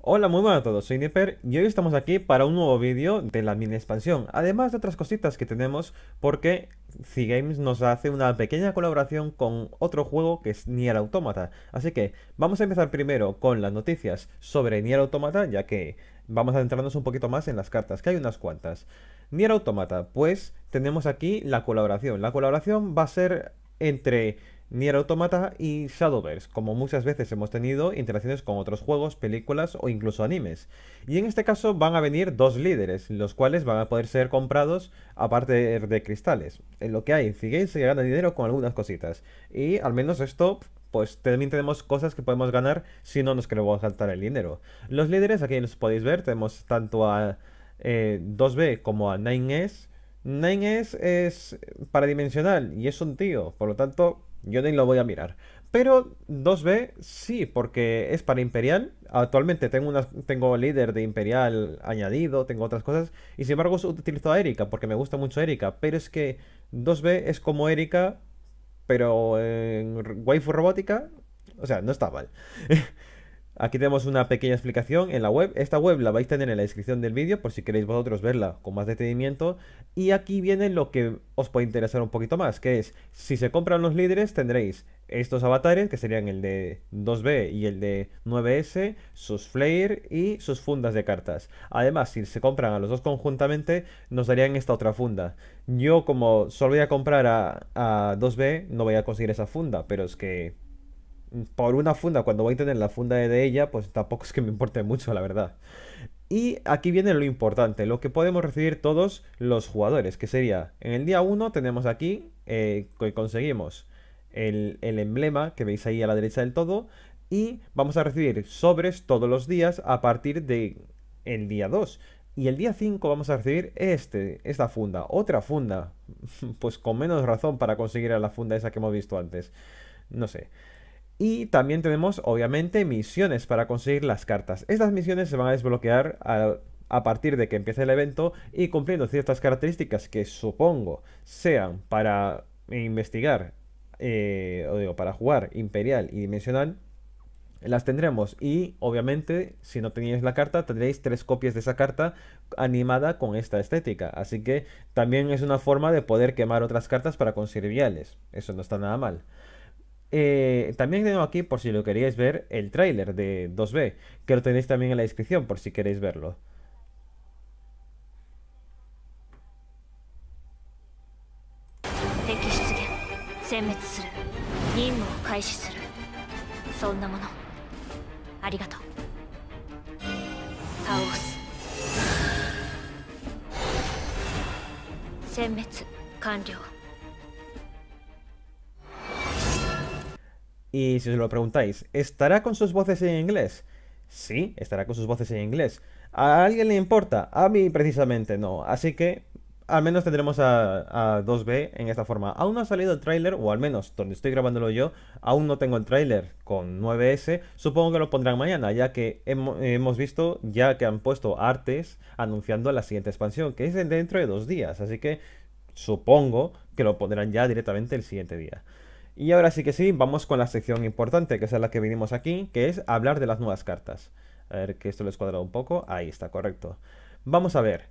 Hola, muy buenas a todos, soy Nipper y hoy estamos aquí para un nuevo vídeo de la mini expansión, además de otras cositas que tenemos porque C Games nos hace una pequeña colaboración con otro juego que es Nier Automata. Así que vamos a empezar primero con las noticias sobre Nier Automata, ya que vamos a adentrarnos un poquito más en las cartas, que hay unas cuantas. Nier Automata, pues tenemos aquí la colaboración. La colaboración va a ser entre Nier Automata y Shadowverse, como muchas veces hemos tenido interacciones con otros juegos, películas o incluso animes. Y en este caso van a venir dos líderes, los cuales van a poder ser comprados aparte de cristales. En lo que hay, Seagate se gana dinero con algunas cositas. Y al menos esto pues también tenemos cosas que podemos ganar si no nos queremos gastar el dinero. Los líderes, aquí los podéis ver, tenemos tanto a 2B eh, como a 9S. 9S es eh, paradimensional y es un tío, por lo tanto yo ni lo voy a mirar. Pero 2B sí, porque es para Imperial. Actualmente tengo, tengo líder de Imperial añadido, tengo otras cosas. Y sin embargo utilizo a Erika, porque me gusta mucho Erika. Pero es que 2B es como Erika, pero en waifu robótica. O sea, no está mal. Aquí tenemos una pequeña explicación en la web. Esta web la vais a tener en la descripción del vídeo por si queréis vosotros verla con más detenimiento. Y aquí viene lo que os puede interesar un poquito más, que es si se compran los líderes tendréis estos avatares, que serían el de 2B y el de 9S, sus flare y sus fundas de cartas. Además, si se compran a los dos conjuntamente, nos darían esta otra funda. Yo como solo voy a comprar a, a 2B, no voy a conseguir esa funda, pero es que por una funda, cuando voy a tener la funda de ella, pues tampoco es que me importe mucho, la verdad. Y aquí viene lo importante, lo que podemos recibir todos los jugadores, que sería, en el día 1 tenemos aquí, que eh, conseguimos el, emblema que veis ahí a la derecha del todo, y vamos a recibir sobres todos los días a partir del el día 2. Y el día 5 vamos a recibir este, esta funda, otra funda, pues con menos razón para conseguir a la funda esa que hemos visto antes. No sé. Y también tenemos, obviamente, misiones para conseguir las cartas. Estas misiones se van a desbloquear a, partir de que empiece el evento y cumpliendo ciertas características que supongo sean para investigar, eh, o digo, para jugar imperial y dimensional. Las tendremos y obviamente si no tenéis la carta tendréis tres copias de esa carta animada con esta estética. Así que también es una forma de poder quemar otras cartas para conseguir viales. Eso no está nada mal. Eh, también tengo aquí, por si lo queríais ver, el tráiler de 2B, que lo tenéis también en la descripción por si queréis verlo. Y si os lo preguntáis, ¿estará con sus voces en inglés? Sí, estará con sus voces en inglés. ¿A alguien le importa? A mí precisamente no. Así que al menos tendremos a, 2B en esta forma. Aún no ha salido el tráiler, o al menos donde estoy grabándolo yo, aún no tengo el tráiler con 9S. Supongo que lo pondrán mañana, ya que hemos visto, ya que han puesto artes anunciando la siguiente expansión, que es dentro de dos días. Así que supongo que lo pondrán ya directamente el siguiente día. Y ahora sí que sí, vamos con la sección importante, que es la que vinimos aquí, que es hablar de las nuevas cartas. A ver que esto lo he un poco. Ahí está, correcto. Vamos a ver.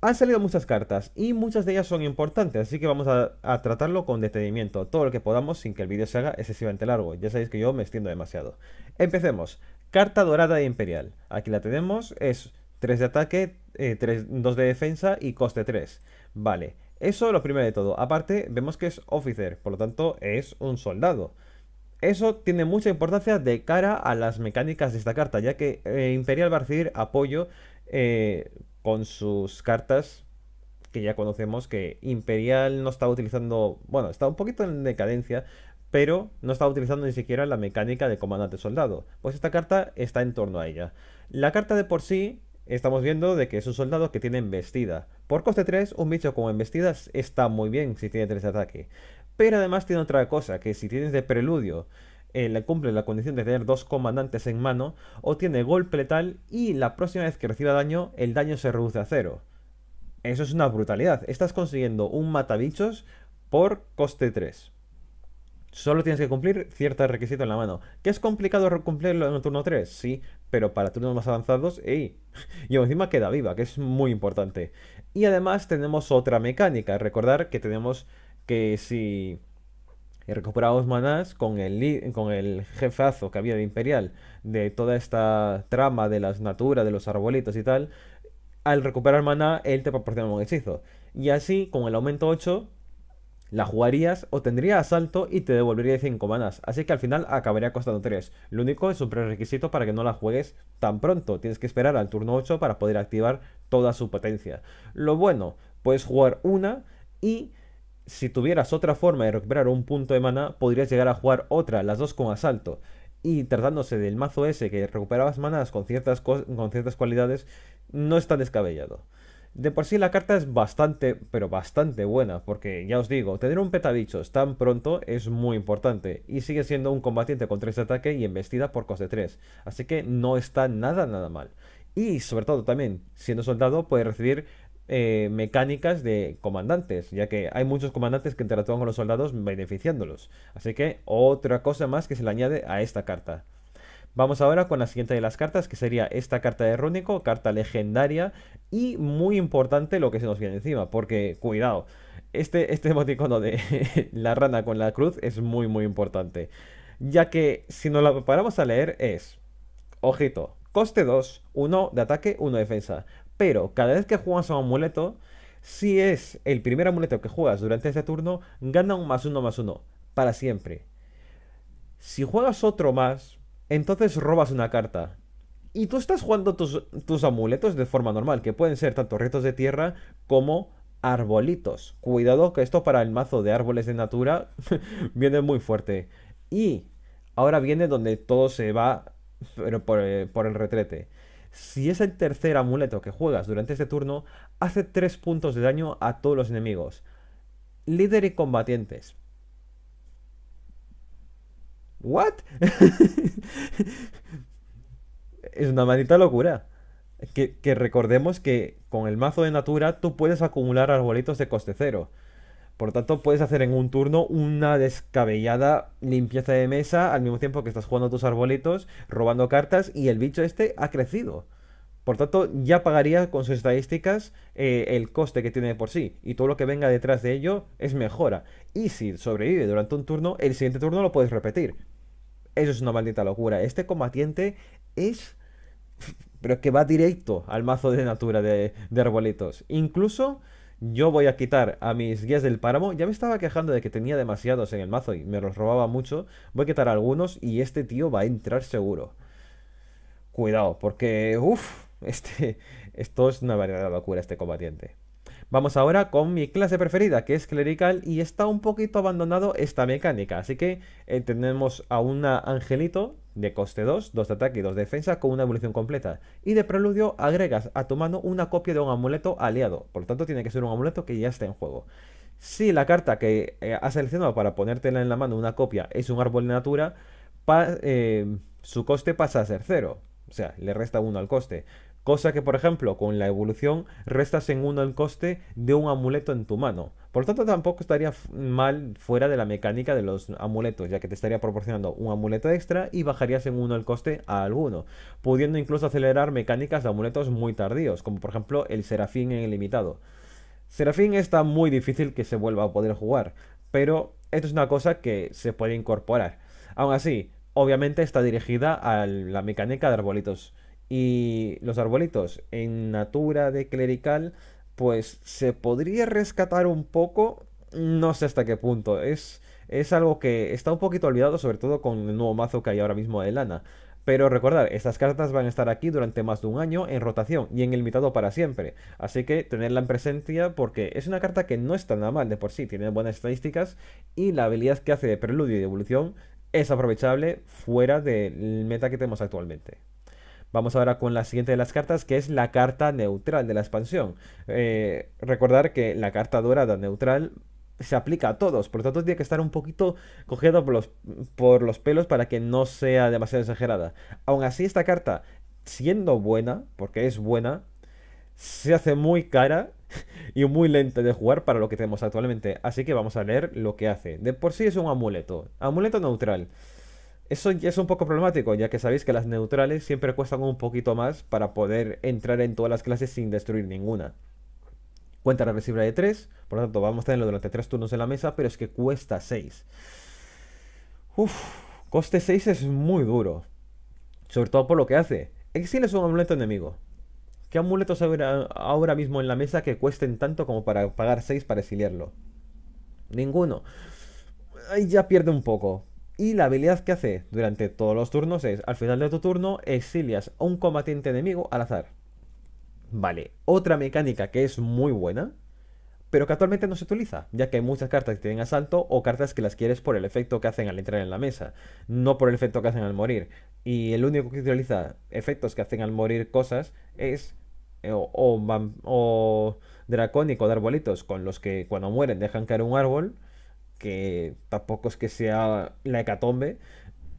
Han salido muchas cartas y muchas de ellas son importantes, así que vamos a, tratarlo con detenimiento, todo lo que podamos sin que el vídeo se haga excesivamente largo. Ya sabéis que yo me extiendo demasiado. Empecemos. Carta dorada de Imperial. Aquí la tenemos, es 3 de ataque, 2 eh, de defensa y coste 3. Vale. Eso lo primero de todo. Aparte, vemos que es officer, por lo tanto es un soldado. Eso tiene mucha importancia de cara a las mecánicas de esta carta, ya que eh, Imperial va a recibir apoyo eh, con sus cartas que ya conocemos, que Imperial no está utilizando, bueno, está un poquito en decadencia, pero no está utilizando ni siquiera la mecánica de comandante soldado, pues esta carta está en torno a ella. La carta de por sí estamos viendo de que es un soldado que tiene embestida, por coste 3, un bicho con embestidas está muy bien si tiene 3 de ataque. Pero además tiene otra cosa, que si tienes de preludio, eh, le cumple la condición de tener dos comandantes en mano, o tiene golpe letal y la próxima vez que reciba daño, el daño se reduce a cero. Eso es una brutalidad. Estás consiguiendo un matabichos por coste 3. Solo tienes que cumplir ciertos requisito en la mano. ¿Que es complicado cumplirlo en el turno 3? Sí, pero para turnos más avanzados, ¡ey! Y encima queda viva, que es muy importante. Y además tenemos otra mecánica. Recordar que tenemos que si recuperamos manás con el, con el jefazo que había de Imperial, de toda esta trama de las naturas, de los arbolitos y tal, al recuperar maná, él te proporciona un hechizo. Y así, con el aumento 8, la jugarías, o tendría asalto y te devolvería 5 manas, así que al final acabaría costando 3. Lo único es un prerequisito para que no la juegues tan pronto, tienes que esperar al turno 8 para poder activar toda su potencia. Lo bueno, puedes jugar una y si tuvieras otra forma de recuperar un punto de mana, podrías llegar a jugar otra, las dos con asalto. Y tratándose del mazo ese que recuperabas manas con ciertas, con ciertas cualidades, no está descabellado. De por sí la carta es bastante, pero bastante buena, porque ya os digo, tener un petadichos tan pronto es muy importante, y sigue siendo un combatiente con 3 de ataque y embestida por coste 3, así que no está nada nada mal. Y sobre todo también, siendo soldado, puede recibir eh, mecánicas de comandantes, ya que hay muchos comandantes que interactúan con los soldados beneficiándolos. Así que otra cosa más que se le añade a esta carta. Vamos ahora con la siguiente de las cartas, que sería esta carta de Rúnico, carta legendaria y muy importante lo que se nos viene encima, porque cuidado, este, este emoticono de la rana con la cruz es muy muy importante, ya que si nos la paramos a leer es, ojito, coste 2, 1 de ataque, 1 de defensa, pero cada vez que juegas a un amuleto, si es el primer amuleto que juegas durante este turno, gana un más uno más uno, para siempre. Si juegas otro más, entonces robas una carta. Y tú estás jugando tus, amuletos de forma normal, que pueden ser tanto retos de tierra como arbolitos. Cuidado que esto para el mazo de árboles de natura viene muy fuerte. Y ahora viene donde todo se va pero por, eh, por, el retrete. Si es el tercer amuleto que juegas durante este turno, hace 3 puntos de daño a todos los enemigos. Líder y combatientes. ¿What? es una manita locura. Que, que, recordemos que con el mazo de Natura tú puedes acumular arbolitos de coste cero. Por tanto, puedes hacer en un turno una descabellada limpieza de mesa al mismo tiempo que estás jugando tus arbolitos, robando cartas y el bicho este ha crecido. Por tanto, ya pagaría con sus estadísticas eh, el coste que tiene por sí. Y todo lo que venga detrás de ello es mejora. Y si sobrevive durante un turno, el siguiente turno lo puedes repetir. Eso es una maldita locura. Este combatiente es... Pero que va directo al mazo de natura de, arbolitos. Incluso yo voy a quitar a mis guías del páramo. Ya me estaba quejando de que tenía demasiados en el mazo y me los robaba mucho. Voy a quitar algunos y este tío va a entrar seguro. Cuidado, porque... uff este, esto es una verdadera locura este combatiente. Vamos ahora con mi clase preferida, que es clerical, y está un poquito abandonado esta mecánica. Así que eh, tenemos a un angelito de coste 2, 2 de ataque y 2 de defensa con una evolución completa. Y de preludio agregas a tu mano una copia de un amuleto aliado. Por lo tanto tiene que ser un amuleto que ya esté en juego. Si la carta que eh, has seleccionado para ponértela en la mano, una copia, es un árbol de natura, eh, su coste pasa a ser 0. O sea, le resta 1 al coste. Cosa que, por ejemplo, con la evolución restas en uno el coste de un amuleto en tu mano. Por lo tanto, tampoco estaría mal fuera de la mecánica de los amuletos, ya que te estaría proporcionando un amuleto extra y bajarías en uno el coste a alguno, pudiendo incluso acelerar mecánicas de amuletos muy tardíos, como por ejemplo el Serafín en el limitado. Serafín está muy difícil que se vuelva a poder jugar, pero esto es una cosa que se puede incorporar. Aún así, obviamente está dirigida a la mecánica de arbolitos y los arbolitos en natura de clerical, pues se podría rescatar un poco, no sé hasta qué punto, es, es algo que está un poquito olvidado, sobre todo con el nuevo mazo que hay ahora mismo de lana. Pero recordad, estas cartas van a estar aquí durante más de un año en rotación y en el mitado para siempre. Así que tenerla en presencia porque es una carta que no está nada mal de por sí, tiene buenas estadísticas y la habilidad que hace de preludio y de evolución es aprovechable fuera del meta que tenemos actualmente. Vamos ahora con la siguiente de las cartas, que es la carta neutral de la expansión. Eh, recordar que la carta dorada neutral se aplica a todos, por lo tanto tiene que estar un poquito cogido por los, por los pelos para que no sea demasiado exagerada. Aún así, esta carta, siendo buena, porque es buena, se hace muy cara y muy lenta de jugar para lo que tenemos actualmente. Así que vamos a leer lo que hace. De por sí es un amuleto, amuleto neutral. Eso ya es un poco problemático, ya que sabéis que las neutrales siempre cuestan un poquito más para poder entrar en todas las clases sin destruir ninguna. Cuenta reversible de 3, por lo tanto vamos a tenerlo durante 3 turnos en la mesa, pero es que cuesta 6. Uf, coste 6 es muy duro. Sobre todo por lo que hace. Exiles un amuleto enemigo. ¿Qué amuletos habrá ahora mismo en la mesa que cuesten tanto como para pagar 6 para exiliarlo? Ninguno. Ahí ya pierde un poco. Y la habilidad que hace durante todos los turnos es, al final de tu turno, exilias a un combatiente enemigo al azar. Vale, otra mecánica que es muy buena, pero que actualmente no se utiliza, ya que hay muchas cartas que tienen asalto o cartas que las quieres por el efecto que hacen al entrar en la mesa, no por el efecto que hacen al morir. Y el único que utiliza efectos que hacen al morir cosas es eh, o, dracónico de arbolitos con los que cuando mueren dejan caer un árbol que tampoco es que sea la hecatombe,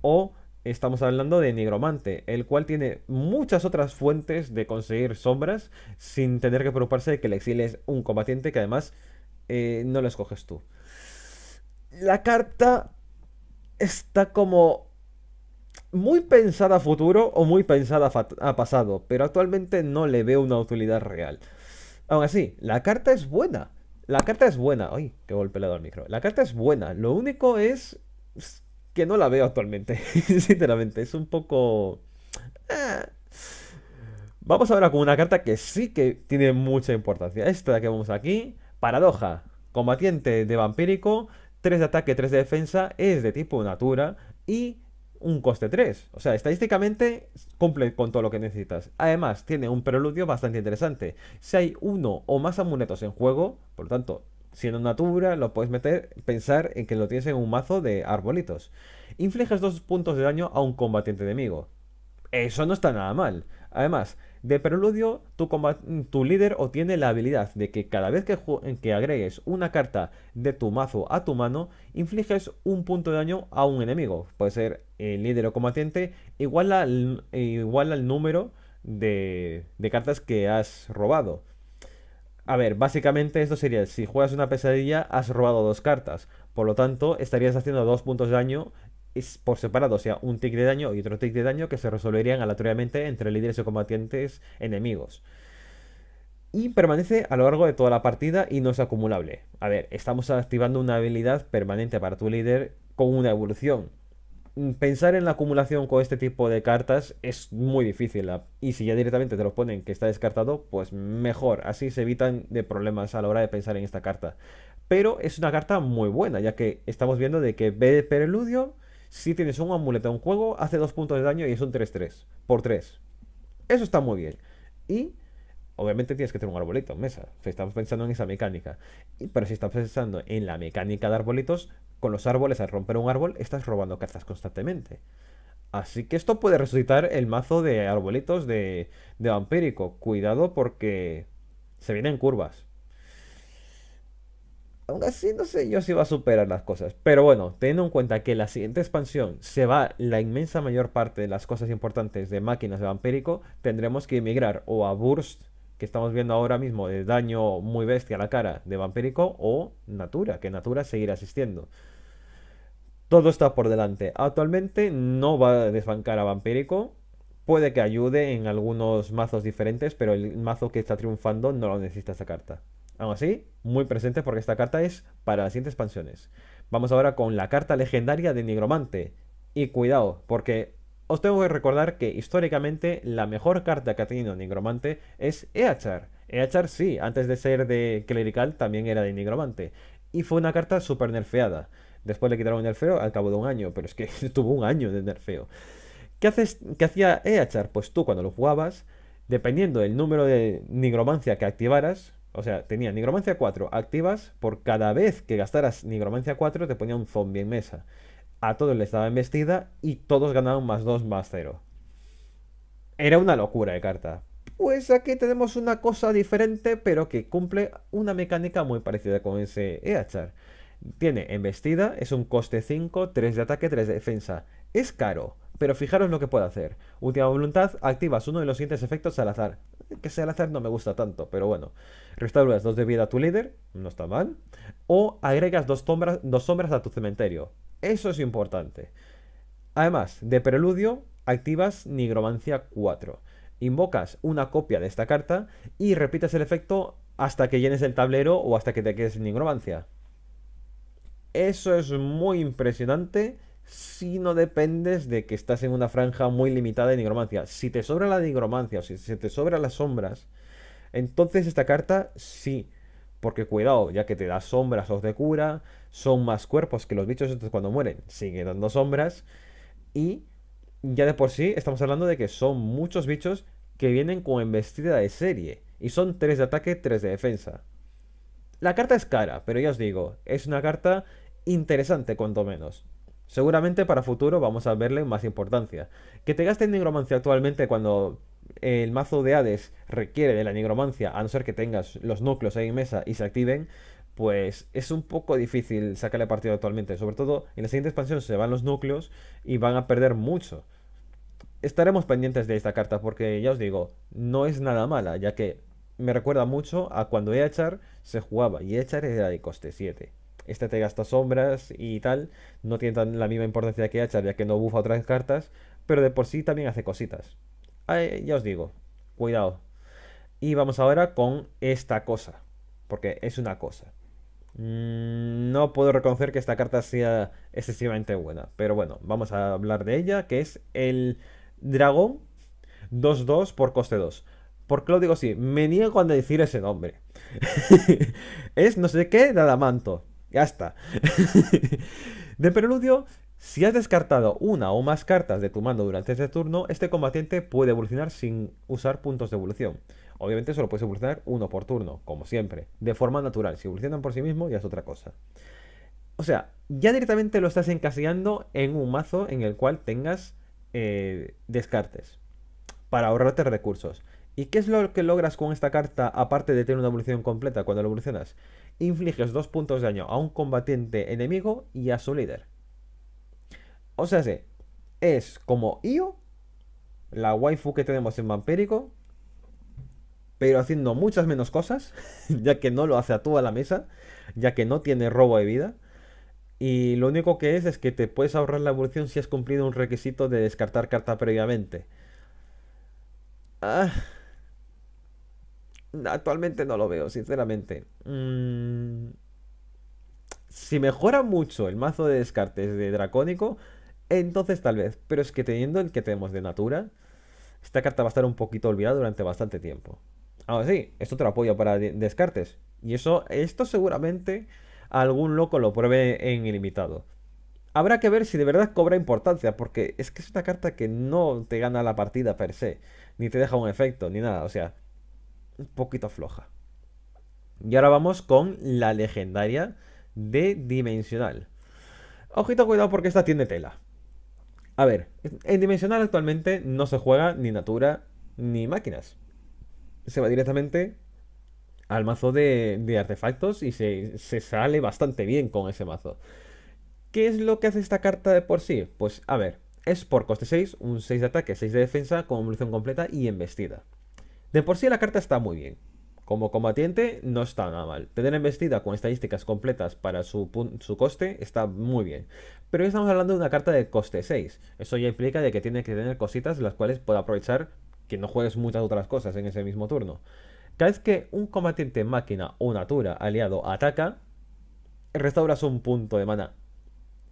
o estamos hablando de Nigromante, el cual tiene muchas otras fuentes de conseguir sombras sin tener que preocuparse de que el exilio es un combatiente que además eh, no lo escoges tú. La carta está como muy pensada a futuro o muy pensada a pasado, pero actualmente no le veo una utilidad real. Aún así, la carta es buena. La carta es buena. Ay, qué golpe le he al micro. La carta es buena. Lo único es que no la veo actualmente. Sinceramente, es un poco... Eh. Vamos ahora con una carta que sí que tiene mucha importancia. Esta que vemos aquí. Paradoja. Combatiente de vampírico. 3 de ataque, 3 de defensa. Es de tipo natura. Y un coste 3. O sea, estadísticamente cumple con todo lo que necesitas. Además, tiene un preludio bastante interesante. Si hay uno o más amuletos en juego, por lo tanto, siendo natura, lo puedes meter, pensar en que lo tienes en un mazo de arbolitos. Infliges 2 puntos de daño a un combatiente enemigo. Eso no está nada mal. Además, de preludio, tu, líder obtiene la habilidad de que cada vez que, que agregues una carta de tu mazo a tu mano, infliges un punto de daño a un enemigo. Puede ser el eh, líder o combatiente iguala al, número de, cartas que has robado. A ver, básicamente esto sería, si juegas una pesadilla, has robado dos cartas. Por lo tanto, estarías haciendo dos puntos de daño por separado, o sea, un tick de daño y otro tick de daño que se resolverían aleatoriamente entre líderes o combatientes enemigos. Y permanece a lo largo de toda la partida y no es acumulable. A ver, estamos activando una habilidad permanente para tu líder con una evolución. Mm, pensar en la acumulación con este tipo de cartas es muy difícil. Y si ya directamente te lo ponen que está descartado, pues mejor. Así se evitan de problemas a la hora de pensar en esta carta. Pero es una carta muy buena, ya que estamos viendo de que B de Preludio, si tienes un amuleto en juego, hace dos puntos de daño y es un 3-3 por 3. Eso está muy bien. Y obviamente tienes que tener un arbolito en mesa. estamos pensando en esa mecánica. Pero si estás pensando en la mecánica de arbolitos, con los árboles, al romper un árbol, estás robando cartas constantemente. Así que esto puede resucitar el mazo de arbolitos de, vampírico. Cuidado porque se vienen curvas. Aún así, no sé yo si va a superar las cosas. Pero bueno, teniendo en cuenta que la siguiente expansión se va la inmensa mayor parte de las cosas importantes de máquinas de vampírico, tendremos que emigrar o a Burst, que estamos viendo ahora mismo de daño muy bestia a la cara de vampírico, o Natura, que Natura seguirá asistiendo. Todo está por delante. Actualmente no va a desbancar a Vampírico. Puede que ayude en algunos mazos diferentes, pero el mazo que está triunfando no lo necesita esta carta. Aún así, muy presente porque esta carta es para las siguientes expansiones. Vamos ahora con la carta legendaria de Nigromante. Y cuidado, porque os tengo que recordar que históricamente la mejor carta que ha tenido Nigromante es Eachar. Eachar sí, antes de ser de clerical también era de Nigromante. Y fue una carta súper nerfeada. Después le quitaron el nerfeo al cabo de un año, pero es que tuvo un año de nerfeo. ¿Qué, haces, hacía Eachar? Pues tú cuando lo jugabas, dependiendo del número de nigromancia que activaras, o sea, tenía nigromancia 4 activas, por cada vez que gastaras nigromancia 4 te ponía un zombie en mesa. A todos les estaba embestida y todos ganaban más 2, más 0. Era una locura de carta. Pues aquí tenemos una cosa diferente, pero que cumple una mecánica muy parecida con ese Eachar. Tiene embestida, es un coste 5, 3 de ataque, 3 de defensa. Es caro, pero fijaros lo que puede hacer. Última voluntad, activas uno de los siguientes efectos al azar. Que sea al azar no me gusta tanto, pero bueno. Restauras 2 de vida a tu líder, no está mal. O agregas 2 sombras, dos sombras a tu cementerio. Eso es importante. Además, de preludio, activas Nigromancia 4. Invocas una copia de esta carta y repites el efecto hasta que llenes el tablero o hasta que te quedes en Nigromancia. Eso es muy impresionante si no dependes de que estás en una franja muy limitada de nigromancia. Si te sobra la nigromancia o si se te sobra las sombras, entonces esta carta sí. Porque cuidado, ya que te da sombras o de cura, son más cuerpos que los bichos entonces cuando mueren. Sigue dando sombras. Y ya de por sí estamos hablando de que son muchos bichos que vienen con embestida de serie. Y son 3 de ataque, 3 de defensa. La carta es cara, pero ya os digo, es una carta interesante cuanto menos. Seguramente para futuro vamos a verle más importancia. Que te en Necromancia actualmente cuando el mazo de Hades requiere de la nigromancia, a no ser que tengas los núcleos ahí en mesa y se activen, pues es un poco difícil sacarle partido actualmente. Sobre todo en la siguiente expansión se van los núcleos y van a perder mucho. Estaremos pendientes de esta carta porque ya os digo, no es nada mala, ya que me recuerda mucho a cuando echar se jugaba. Y Echar era de coste 7. Este te gasta sombras y tal. No tiene tan la misma importancia que echar ya que no bufa otras cartas. Pero de por sí también hace cositas. ya os digo, cuidado. Y vamos ahora con esta cosa. Porque es una cosa. Mm, no puedo reconocer que esta carta sea excesivamente buena. Pero bueno, vamos a hablar de ella, que es el dragón 2-2 por coste 2. ¿Por qué lo digo así? Me niego a decir ese nombre. es no sé qué nada manto, Ya está. de preludio, si has descartado una o más cartas de tu mando durante este turno, este combatiente puede evolucionar sin usar puntos de evolución. Obviamente solo puedes evolucionar uno por turno, como siempre, de forma natural. Si evolucionan por sí mismo ya es otra cosa. O sea, ya directamente lo estás encasillando en un mazo en el cual tengas eh, descartes para ahorrarte recursos. ¿Y qué es lo que logras con esta carta aparte de tener una evolución completa cuando lo evolucionas? Infliges dos puntos de daño a un combatiente enemigo y a su líder. O sea, es como Io, la waifu que tenemos en vampérico, pero haciendo muchas menos cosas, ya que no lo hace a toda la mesa, ya que no tiene robo de vida. Y lo único que es es que te puedes ahorrar la evolución si has cumplido un requisito de descartar carta previamente. Ah, actualmente no lo veo, sinceramente. Mm, si mejora mucho el mazo de descartes de Dracónico, entonces tal vez. Pero es que teniendo el que tenemos de Natura, esta carta va a estar un poquito olvidada durante bastante tiempo. Ahora sí, esto te lo apoya para descartes. Y eso, esto seguramente algún loco lo pruebe en ilimitado. Habrá que ver si de verdad cobra importancia, porque es que es una carta que no te gana la partida per se, ni te deja un efecto, ni nada. O sea, un poquito floja. Y ahora vamos con la legendaria de Dimensional. Ojito, cuidado porque esta tiene tela. A ver, en Dimensional actualmente no se juega ni Natura ni máquinas. Se va directamente al mazo de, artefactos y se, se, sale bastante bien con ese mazo. ¿Qué es lo que hace esta carta de por sí? Pues a ver, es por coste 6, un 6 de ataque, 6 de defensa, con evolución completa y embestida. De por sí la carta está muy bien. Como combatiente no está nada mal. Tener embestida con estadísticas completas para su, coste está muy bien. Pero hoy estamos hablando de una carta de coste 6. Eso ya implica de que tiene que tener cositas las cuales pueda aprovechar que no juegues muchas otras cosas en ese mismo turno. Cada vez que un combatiente máquina o natura aliado ataca, restauras un punto de mana.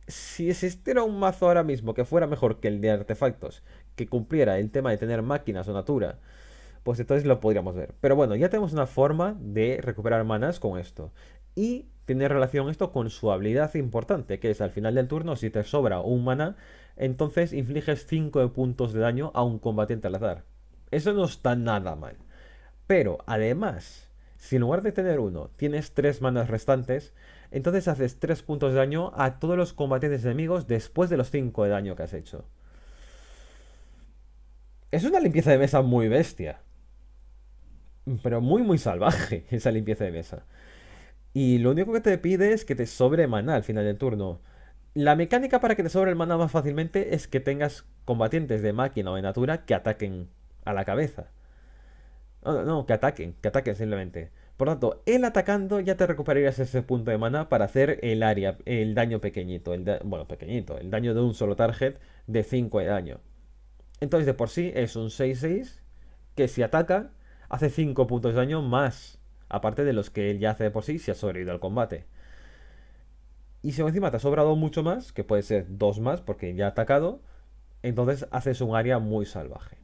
Si existiera un mazo ahora mismo que fuera mejor que el de artefactos, que cumpliera el tema de tener máquinas o natura, pues entonces lo podríamos ver. Pero bueno, ya tenemos una forma de recuperar manas con esto. Y tiene relación esto con su habilidad importante, que es al final del turno, si te sobra un mana, entonces infliges 5 puntos de daño a un combatiente al azar. Eso no está nada mal. Pero además, si en lugar de tener uno, tienes 3 manas restantes, entonces haces 3 puntos de daño a todos los combatientes enemigos después de los 5 de daño que has hecho. Es una limpieza de mesa muy bestia pero muy, muy salvaje esa limpieza de mesa. Y lo único que te pide es que te sobre maná al final del turno. La mecánica para que te sobre el maná más fácilmente es que tengas combatientes de máquina o de natura que ataquen a la cabeza. No, no, que ataquen, que ataquen simplemente. Por tanto, él atacando ya te recuperarías ese punto de mana para hacer el área, el daño pequeñito, el bueno, pequeñito, el daño de un solo target de 5 de daño. Entonces, de por sí es un 6-6 que si ataca hace 5 puntos de daño más, aparte de los que él ya hace de por sí si ha sobrevivido al combate. Y si encima te ha sobrado mucho más, que puede ser 2 más porque ya ha atacado, entonces haces un área muy salvaje.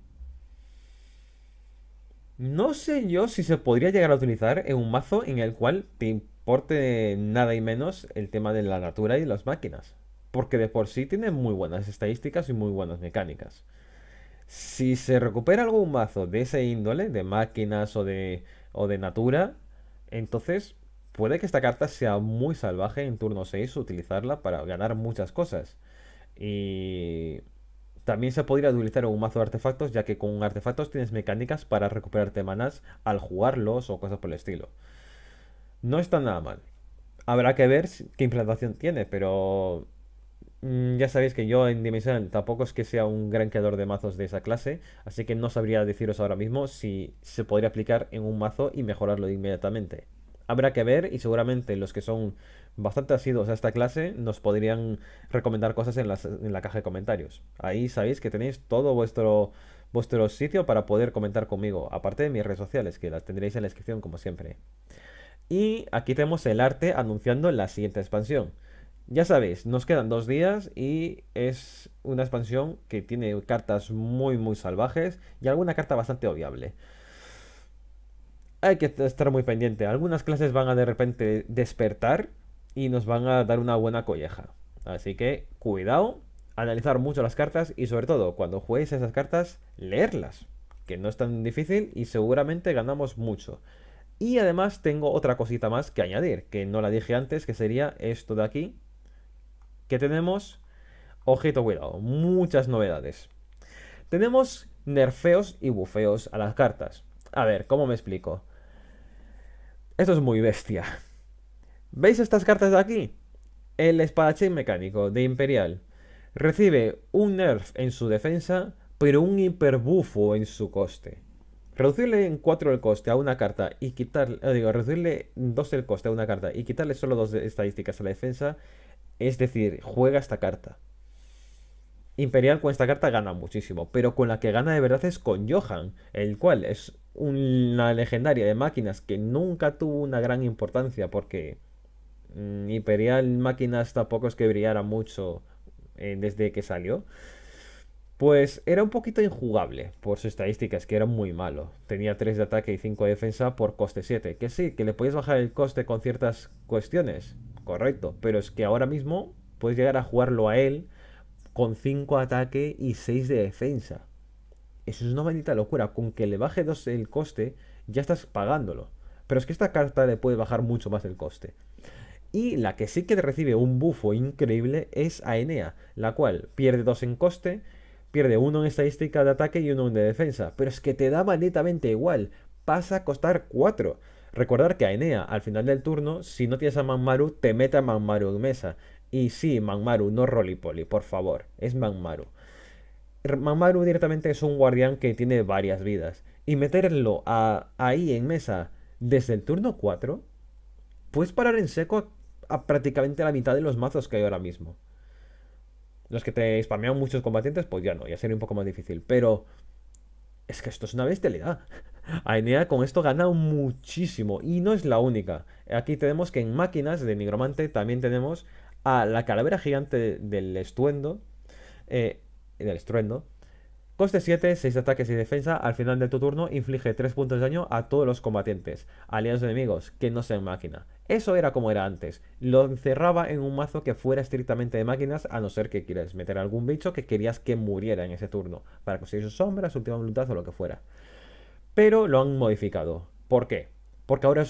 No sé yo si se podría llegar a utilizar en un mazo en el cual te importe nada y menos el tema de la natura y las máquinas. Porque de por sí tiene muy buenas estadísticas y muy buenas mecánicas. Si se recupera algún mazo de ese índole, de máquinas o de, de natura, entonces puede que esta carta sea muy salvaje en turno 6 utilizarla para ganar muchas cosas. Y también se podría utilizar un mazo de artefactos, ya que con artefactos tienes mecánicas para recuperarte manas al jugarlos o cosas por el estilo. No está nada mal. Habrá que ver qué implantación tiene, pero Mm, ya sabéis que yo en Dimensional tampoco es que sea un gran creador de mazos de esa clase, así que no sabría deciros ahora mismo si se podría aplicar en un mazo y mejorarlo inmediatamente. Habrá que ver y seguramente los que son bastante asiduos a esta clase nos podrían recomendar cosas en, la caja de comentarios. Ahí sabéis que tenéis todo vuestro, vuestro sitio para poder comentar conmigo, aparte de mis redes sociales, que las tendréis en la descripción como siempre. Y aquí tenemos el arte anunciando la siguiente expansión. Ya sabéis, nos quedan dos días y es una expansión que tiene cartas muy muy salvajes y alguna carta bastante obviable. Hay que estar muy pendiente. Algunas clases van a de repente despertar y nos van a dar una buena colleja. Así que cuidado, analizar mucho las cartas y sobre todo cuando jueguéis esas cartas, leerlas, que no es tan difícil y seguramente ganamos mucho. Y además tengo otra cosita más que añadir, que no la dije antes, que sería esto de aquí, que tenemos ojito cuidado, muchas novedades. Tenemos nerfeos y bufeos a las cartas. A ver, ¿cómo me explico? Esto es muy bestia. ¿Veis estas cartas de aquí? El espadachín mecánico de Imperial recibe un nerf en su defensa, pero un hiperbufo en su coste. Reducirle en 4 el coste a una carta y quitarle, eh, digo, reducirle 2 el coste a una carta y quitarle solo 2 estadísticas a la defensa es decir, juega esta carta. Imperial con esta carta gana muchísimo, pero con la que gana de verdad es con Johan, el cual es una legendaria de máquinas que nunca tuvo una gran importancia porque mm, Imperial máquinas tampoco es que brillara mucho eh, desde que salió. Pues era un poquito injugable por sus estadísticas, que era muy malo. Tenía 3 de ataque y 5 de defensa por coste 7. Que sí, que le podías bajar el coste con ciertas cuestiones, correcto, pero es que ahora mismo puedes llegar a jugarlo a él con 5 ataque y 6 de defensa. Eso es una maldita locura. Con que le baje 2 el coste, ya estás pagándolo. Pero es que esta carta le puede bajar mucho más el coste. Y la que sí que recibe un bufo increíble es Aenea, la cual pierde 2 en coste, pierde 1 en estadística de ataque y 1 en defensa. Pero es que te da malditamente igual. Pasa a costar 4. Recordar que Aenea, al final del turno, si no tienes a Manmaru, te mete a Manmaru en mesa. Y sí, Manmaru, no Rolipoli, por favor, es Manmaru. Manmaru directamente es un guardián que tiene varias vidas. Y meterlo ahí en mesa desde el turno 4, puedes parar en seco a, prácticamente la mitad de los mazos que hay ahora mismo. Los que te spamean muchos combatientes, pues ya no, ya sería un poco más difícil. Pero es que esto es una bestialidad. Aenea con esto gana muchísimo y no es la única. Aquí tenemos que en máquinas de Nigromante también tenemos a la calavera gigante del estruendo. Eh, del estruendo. Coste 7, 6 ataques y defensa. Al final de tu turno inflige 3 puntos de daño a todos los combatientes, aliados enemigos, que no sean máquina. Eso era como era antes. Lo encerraba en un mazo que fuera estrictamente de máquinas, a no ser que quieras meter algún bicho que querías que muriera en ese turno, para conseguir su sombra, su última voluntad o lo que fuera. Pero lo han modificado. ¿Por qué? Porque ahora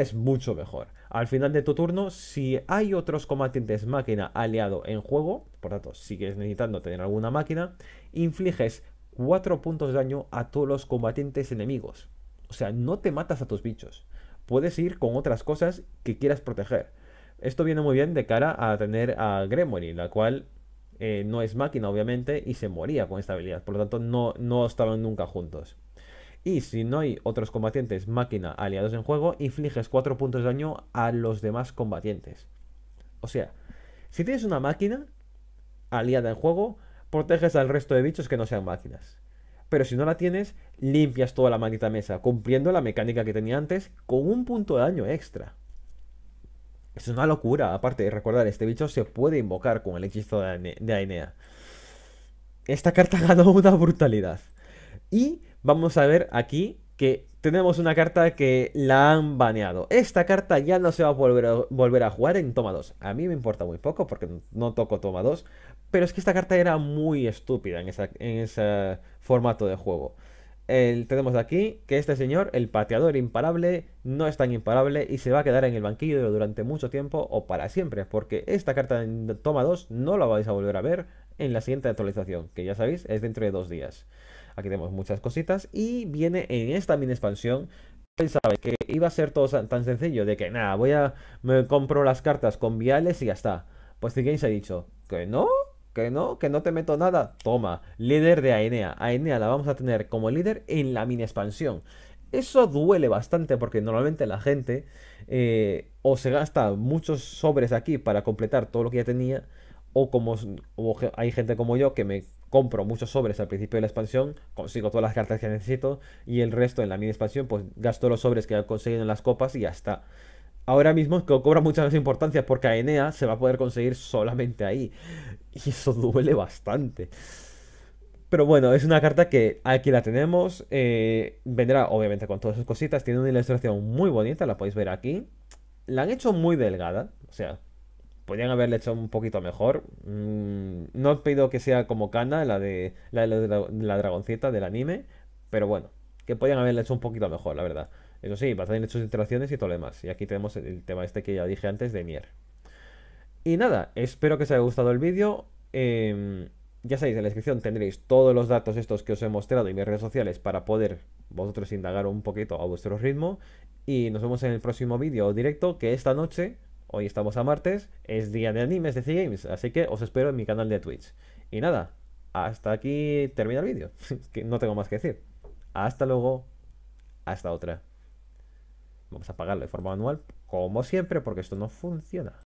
es, mucho mejor. Al final de tu turno, si hay otros combatientes máquina aliado en juego, por tanto, sigues necesitando tener alguna máquina, infliges 4 puntos de daño a todos los combatientes enemigos. O sea, no te matas a tus bichos. Puedes ir con otras cosas que quieras proteger. Esto viene muy bien de cara a tener a Gremory, la cual eh, no es máquina, obviamente, y se moría con esta habilidad. Por lo tanto, no estaban nunca juntos. Y si no hay otros combatientes máquina aliados en juego, infliges 4 puntos de daño a los demás combatientes. O sea, si tienes una máquina aliada en juego, proteges al resto de bichos que no sean máquinas. Pero si no la tienes, limpias toda la maldita mesa, cumpliendo la mecánica que tenía antes con un punto de daño extra. Es una locura, aparte de recordar, este bicho se puede invocar con el hechizo de Aenea. Esta carta ganó una brutalidad. Y vamos a ver aquí que tenemos una carta que la han baneado. Esta carta ya no se va a volver a, jugar en toma 2. A mí me importa muy poco porque no toco toma 2. Pero es que esta carta era muy estúpida en, ese formato de juego. tenemos aquí que este señor, el pateador imparable, no es tan imparable y se va a quedar en el banquillo durante mucho tiempo o para siempre, porque esta carta en toma 2 no la vais a volver a ver en la siguiente actualización, que ya sabéis es dentro de dos días. Aquí tenemos muchas cositas y viene en esta mini expansión pensaba que iba a ser todo tan sencillo de que nada, voy a me compro las cartas con viales y ya está. Pues The Games ha dicho que no, que no, que no te meto nada. Toma, líder de Aenea. Aenea la vamos a tener como líder en la mini expansión. Eso duele bastante porque normalmente la gente eh, o se gasta muchos sobres aquí para completar todo lo que ya tenía. O como o hay gente como yo que me compro muchos sobres al principio de la expansión, consigo todas las cartas que necesito y el resto en la mini expansión pues gasto los sobres que he conseguido en las copas y ya está. Ahora mismo cobra mucha más importancia porque a Enea se va a poder conseguir solamente ahí. Y eso duele bastante. Pero bueno, es una carta que aquí la tenemos. Eh, vendrá obviamente con todas sus cositas. Tiene una ilustración muy bonita, la podéis ver aquí. La han hecho muy delgada. O sea, Podrían haberle hecho un poquito mejor. Mm, no os pido que sea como Kana, la de la, la, dragoncita del anime, pero bueno, que podían haberle hecho un poquito mejor, la verdad. Eso sí, bastante sus interacciones y todo lo demás. Y aquí tenemos el tema este que ya dije antes de Mier. Y nada, espero que os haya gustado el vídeo. Em, ya sabéis, en la descripción tendréis todos los datos estos que os he mostrado y mis redes sociales para poder vosotros indagar un poquito a vuestro ritmo. Y nos vemos en el próximo vídeo directo, que esta noche Hoy estamos a martes, es día de animes de C-Games, así que os espero en mi canal de Twitch. Y nada, hasta aquí termina el vídeo. que no tengo más que decir. Hasta luego, hasta otra. Vamos a apagarlo de forma manual, como siempre, porque esto no funciona.